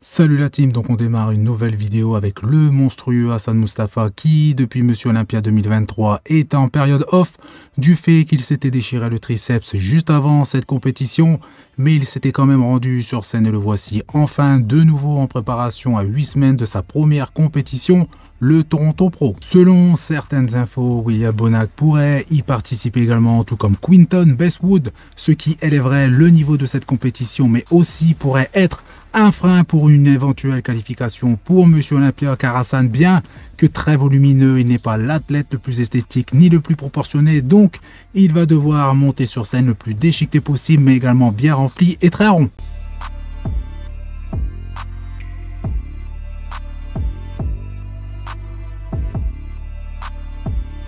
Salut la team, donc on démarre une nouvelle vidéo avec le monstrueux Hassan Mustafa qui, depuis Monsieur Olympia 2023, est en période off du fait qu'il s'était déchiré le triceps juste avant cette compétition mais il s'était quand même rendu sur scène et le voici enfin de nouveau en préparation à 8 semaines de sa première compétition, le Toronto Pro. Selon certaines infos, William Bonac pourrait y participer également, tout comme Quinton Bestwood, ce qui élèverait le niveau de cette compétition, mais aussi pourrait être un frein pour une éventuelle qualification pour Monsieur Olympia, car bien que très volumineux, il n'est pas l'athlète le plus esthétique ni le plus proportionné, donc il va devoir monter sur scène le plus déchiqueté possible, mais également bien rendu est très rond.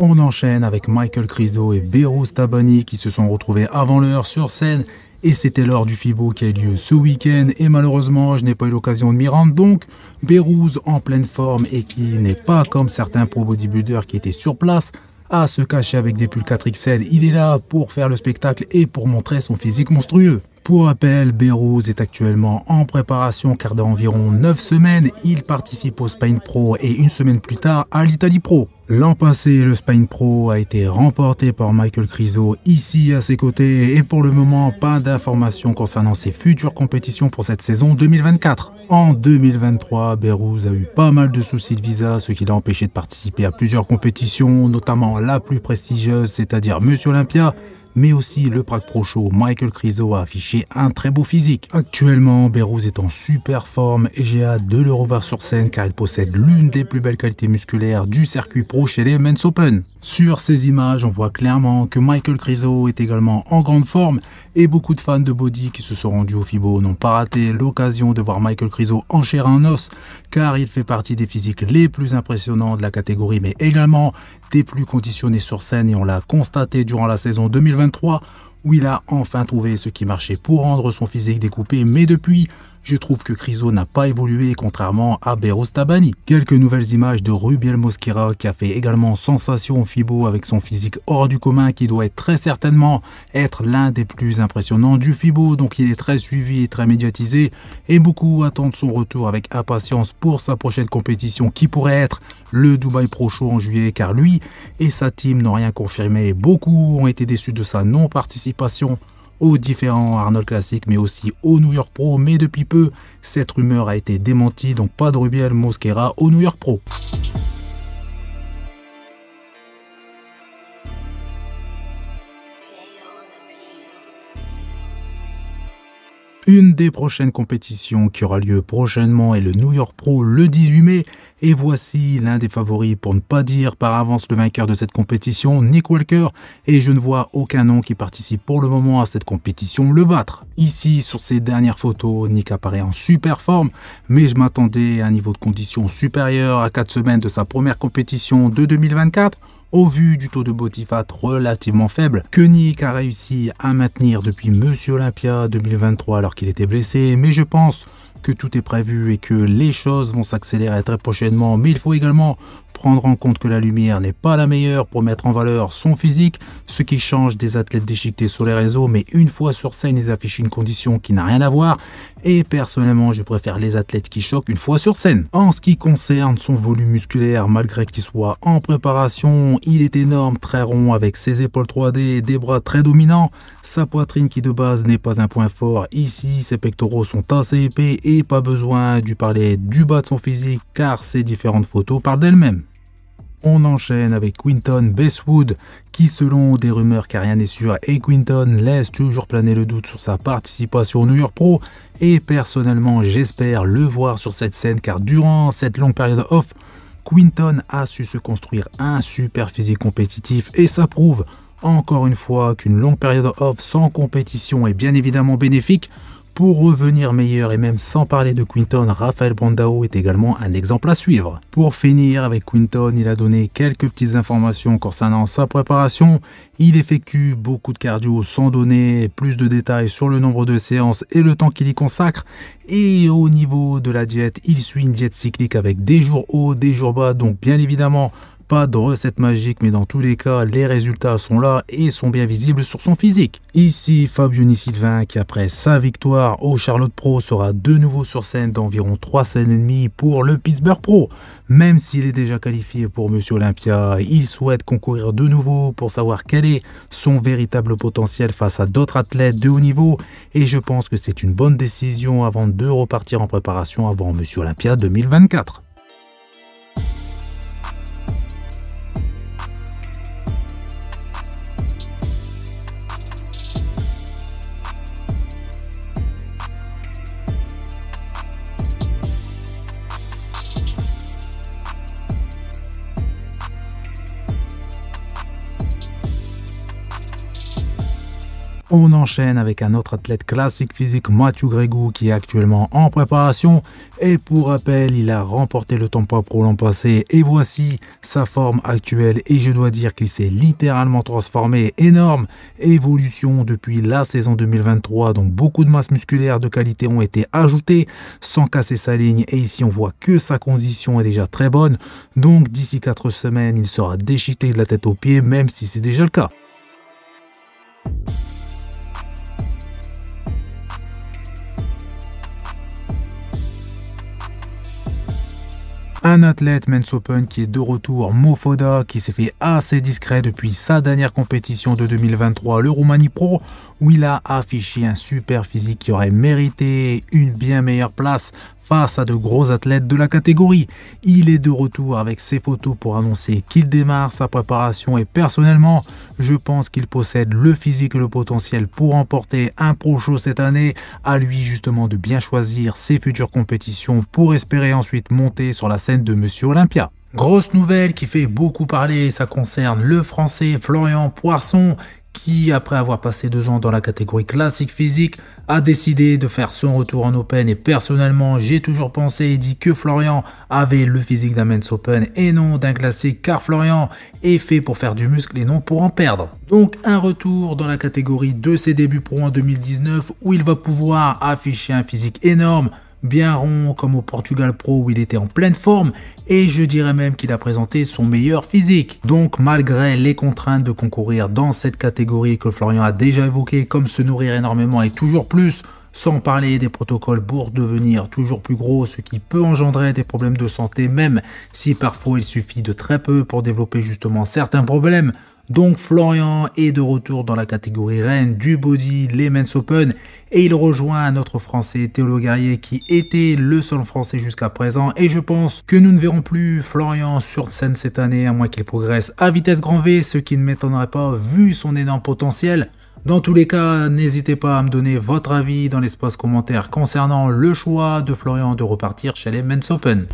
On enchaîne avec Michael Crisdo et Berouz Tabani qui se sont retrouvés avant l'heure sur scène et c'était l'heure du FIBO qui a eu lieu ce week-end et malheureusement je n'ai pas eu l'occasion de m'y rendre donc Berouz en pleine forme et qui n'est pas comme certains pro bodybuilders qui étaient sur place à se cacher avec des pulls 4XL. Il est là pour faire le spectacle et pour montrer son physique monstrueux. Pour rappel, Bérouz est actuellement en préparation car dans environ 9 semaines, il participe au Spain Pro et une semaine plus tard à l'Italie Pro. L'an passé, le Spain Pro a été remporté par Michael Criso ici à ses côtés et pour le moment, pas d'informations concernant ses futures compétitions pour cette saison 2024. En 2023, Berouz a eu pas mal de soucis de visa, ce qui l'a empêché de participer à plusieurs compétitions, notamment la plus prestigieuse, c'est-à-dire Monsieur Olympia, mais aussi le Prague Pro Show, Michael Criso a affiché un très beau physique. Actuellement, Bérouz est en super forme et j'ai hâte de le revoir sur scène car il possède l'une des plus belles qualités musculaires du circuit pro chez les Men's Open. Sur ces images, on voit clairement que Michael Criso est également en grande forme et beaucoup de fans de body qui se sont rendus au FIBO n'ont pas raté l'occasion de voir Michael Criso en chair un os car il fait partie des physiques les plus impressionnants de la catégorie mais également plus conditionné sur scène et on l'a constaté durant la saison 2023 où il a enfin trouvé ce qui marchait pour rendre son physique découpé, mais depuis, je trouve que Criso n'a pas évolué contrairement à Beros Quelques nouvelles images de Rubiel Mosquera qui a fait également sensation au FIBO avec son physique hors du commun qui doit être très certainement être l'un des plus impressionnants du FIBO donc il est très suivi et très médiatisé et beaucoup attendent son retour avec impatience pour sa prochaine compétition qui pourrait être le Dubai Pro Show en juillet car lui et sa team n'ont rien confirmé beaucoup ont été déçus de sa non-participation passion aux différents Arnold Classic, mais aussi au New York Pro. Mais depuis peu, cette rumeur a été démentie, donc pas de Rubiel Mosquera au New York Pro. Une des prochaines compétitions qui aura lieu prochainement est le New York Pro le 18 mai. Et voici l'un des favoris, pour ne pas dire par avance le vainqueur de cette compétition, Nick Walker. Et je ne vois aucun nom qui participe pour le moment à cette compétition le battre. Ici, sur ces dernières photos, Nick apparaît en super forme. Mais je m'attendais à un niveau de condition supérieur à 4 semaines de sa première compétition de 2024 au vu du taux de Botifat relativement faible. que Nick a réussi à maintenir depuis Monsieur Olympia 2023 alors qu'il était blessé, mais je pense que tout est prévu et que les choses vont s'accélérer très prochainement. Mais il faut également prendre en compte que la lumière n'est pas la meilleure pour mettre en valeur son physique, ce qui change des athlètes déchiquetés sur les réseaux, mais une fois sur scène, ils affichent une condition qui n'a rien à voir, et personnellement, je préfère les athlètes qui choquent une fois sur scène. En ce qui concerne son volume musculaire, malgré qu'il soit en préparation, il est énorme, très rond, avec ses épaules 3D, des bras très dominants, sa poitrine qui de base n'est pas un point fort, ici, ses pectoraux sont assez épais et pas besoin du parler du bas de son physique, car ces différentes photos parlent d'elles-mêmes. On enchaîne avec Quinton Bestwood, qui selon des rumeurs car rien n'est sûr, et Quinton laisse toujours planer le doute sur sa participation au New York Pro, et personnellement j'espère le voir sur cette scène car durant cette longue période off, Quinton a su se construire un super physique compétitif et ça prouve encore une fois qu'une longue période off sans compétition est bien évidemment bénéfique pour revenir meilleur et même sans parler de Quinton, Raphaël Brandao est également un exemple à suivre. Pour finir avec Quinton, il a donné quelques petites informations concernant sa préparation. Il effectue beaucoup de cardio sans donner plus de détails sur le nombre de séances et le temps qu'il y consacre. Et au niveau de la diète, il suit une diète cyclique avec des jours hauts, des jours bas, donc bien évidemment pas de recette magique, mais dans tous les cas, les résultats sont là et sont bien visibles sur son physique. Ici, Fabio Sylvain, qui après sa victoire au Charlotte Pro, sera de nouveau sur scène d'environ 3 scènes et demie pour le Pittsburgh Pro. Même s'il est déjà qualifié pour Monsieur Olympia, il souhaite concourir de nouveau pour savoir quel est son véritable potentiel face à d'autres athlètes de haut niveau. Et je pense que c'est une bonne décision avant de repartir en préparation avant Monsieur Olympia 2024. On enchaîne avec un autre athlète classique physique, Mathieu Grégou, qui est actuellement en préparation. Et pour rappel, il a remporté le temps Pro l'an passé. Et voici sa forme actuelle. Et je dois dire qu'il s'est littéralement transformé. Énorme évolution depuis la saison 2023. Donc beaucoup de masse musculaire de qualité ont été ajoutées sans casser sa ligne. Et ici, on voit que sa condition est déjà très bonne. Donc d'ici 4 semaines, il sera déchiqueté de la tête aux pieds, même si c'est déjà le cas. un athlète Men's Open qui est de retour, Mofoda, qui s'est fait assez discret depuis sa dernière compétition de 2023, le Roumanie Pro, où il a affiché un super physique qui aurait mérité une bien meilleure place face à de gros athlètes de la catégorie. Il est de retour avec ses photos pour annoncer qu'il démarre sa préparation et personnellement, je pense qu'il possède le physique et le potentiel pour emporter un pro show cette année. À lui justement de bien choisir ses futures compétitions pour espérer ensuite monter sur la scène de Monsieur Olympia. Grosse nouvelle qui fait beaucoup parler, ça concerne le français Florian Poisson qui, après avoir passé deux ans dans la catégorie classique physique, a décidé de faire son retour en Open. Et personnellement, j'ai toujours pensé et dit que Florian avait le physique d'un Men's Open et non d'un classique, car Florian est fait pour faire du muscle et non pour en perdre. Donc un retour dans la catégorie de ses débuts pro en 2019 où il va pouvoir afficher un physique énorme bien rond comme au Portugal Pro où il était en pleine forme et je dirais même qu'il a présenté son meilleur physique. Donc malgré les contraintes de concourir dans cette catégorie que Florian a déjà évoqué comme se nourrir énormément et toujours plus, sans parler des protocoles pour devenir toujours plus gros, ce qui peut engendrer des problèmes de santé, même si parfois il suffit de très peu pour développer justement certains problèmes. Donc Florian est de retour dans la catégorie reine du body, les men's open, et il rejoint notre français Théo Guerrier qui était le seul français jusqu'à présent, et je pense que nous ne verrons plus Florian sur scène cette année, à moins qu'il progresse à vitesse grand V, ce qui ne m'étonnerait pas vu son énorme potentiel. Dans tous les cas, n'hésitez pas à me donner votre avis dans l'espace commentaire concernant le choix de Florian de repartir chez les Men's Open.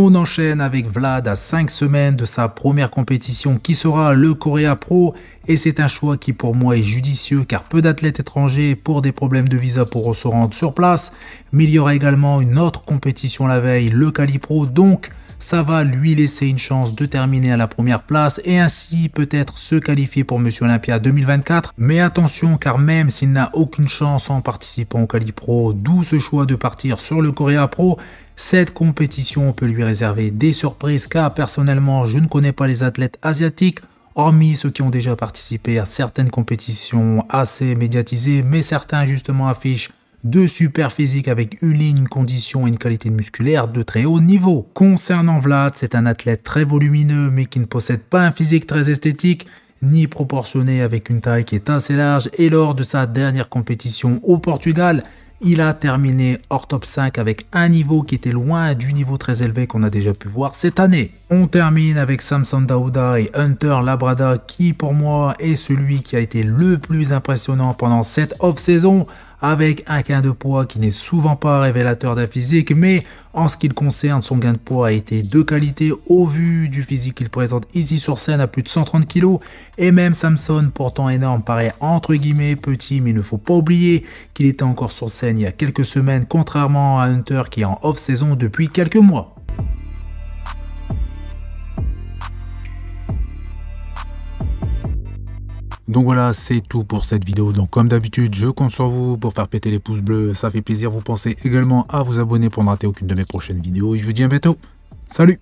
On enchaîne avec Vlad à 5 semaines de sa première compétition qui sera le Korea Pro et c'est un choix qui pour moi est judicieux car peu d'athlètes étrangers pour des problèmes de visa pourront se rendre sur place, mais il y aura également une autre compétition la veille, le Calipro, donc ça va lui laisser une chance de terminer à la première place et ainsi peut-être se qualifier pour Monsieur Olympia 2024. Mais attention car même s'il n'a aucune chance en participant au Calipro, d'où ce choix de partir sur le Coréa Pro, cette compétition peut lui réserver des surprises car personnellement je ne connais pas les athlètes asiatiques hormis ceux qui ont déjà participé à certaines compétitions assez médiatisées, mais certains justement affichent de super physiques avec une ligne, une condition et une qualité musculaire de très haut niveau. Concernant Vlad, c'est un athlète très volumineux mais qui ne possède pas un physique très esthétique ni proportionné avec une taille qui est assez large et lors de sa dernière compétition au Portugal, il a terminé hors top 5 avec un niveau qui était loin du niveau très élevé qu'on a déjà pu voir cette année. On termine avec Samson Daouda et Hunter Labrada qui pour moi est celui qui a été le plus impressionnant pendant cette off-saison avec un gain de poids qui n'est souvent pas révélateur d'un physique, mais en ce qui le concerne, son gain de poids a été de qualité au vu du physique qu'il présente ici sur scène à plus de 130 kg. Et même Samson, pourtant énorme, paraît entre guillemets petit, mais il ne faut pas oublier qu'il était encore sur scène il y a quelques semaines, contrairement à Hunter qui est en off-saison depuis quelques mois. Donc voilà, c'est tout pour cette vidéo. Donc comme d'habitude, je compte sur vous pour faire péter les pouces bleus. Ça fait plaisir. Vous pensez également à vous abonner pour ne rater aucune de mes prochaines vidéos. Et je vous dis à bientôt. Salut